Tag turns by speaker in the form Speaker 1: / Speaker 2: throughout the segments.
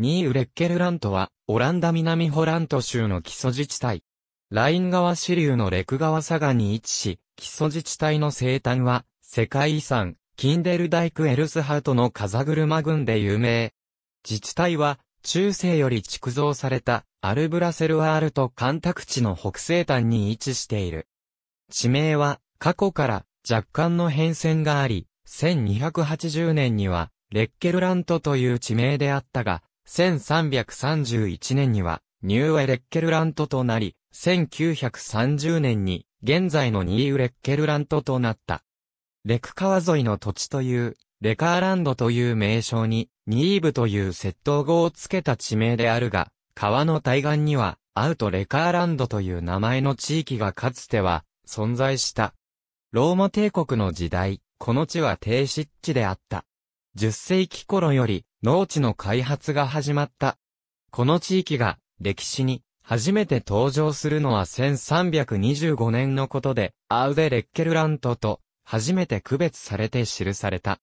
Speaker 1: ニーウレッケルラントは、オランダ南ホラント州の基礎自治体。ライン川支流のレク川佐賀に位置し、基礎自治体の生誕は、世界遺産、キンデルダイクエルスハートの風車群で有名。自治体は、中世より築造された、アルブラセルワールと干拓地の北西端に位置している。地名は、過去から若干の変遷があり、1280年には、レッケルラントという地名であったが、1331年には、ニューエレッケルラントとなり、1930年に、現在のニーウレッケルラントとなった。レク川沿いの土地という、レカーランドという名称に、ニーブという窃盗語をつけた地名であるが、川の対岸には、アウトレカーランドという名前の地域がかつては、存在した。ローマ帝国の時代、この地は低湿地であった。10世紀頃より、農地の開発が始まった。この地域が歴史に初めて登場するのは1325年のことで、アウデ・レッケルラントと初めて区別されて記された。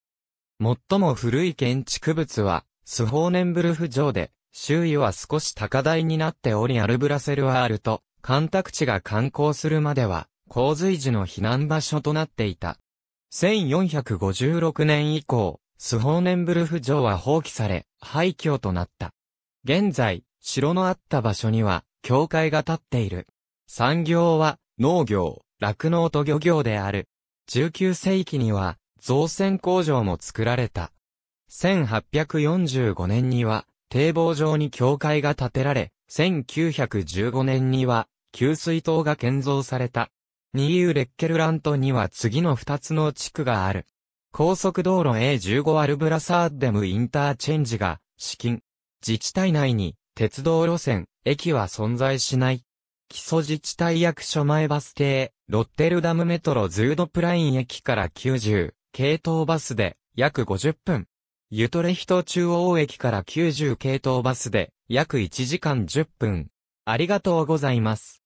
Speaker 1: 最も古い建築物は、スホーネンブルフ城で、周囲は少し高台になっておりアルブラセルワールと、干拓地が観光するまでは、洪水時の避難場所となっていた。1456年以降、スホーネンブルフ城は放棄され、廃墟となった。現在、城のあった場所には、教会が建っている。産業は、農業、酪農と漁業である。19世紀には、造船工場も作られた。1845年には、堤防上に教会が建てられ、1915年には、給水塔が建造された。ニーユ・レッケルラントには次の二つの地区がある。高速道路 A15 アルブラサーデムインターチェンジが、資金。自治体内に、鉄道路線、駅は存在しない。基礎自治体役所前バス停、ロッテルダムメトロズードプライン駅から90、系統バスで、約50分。ユトレヒト中央駅から90系統バスで、約1時間10分。ありがとうございます。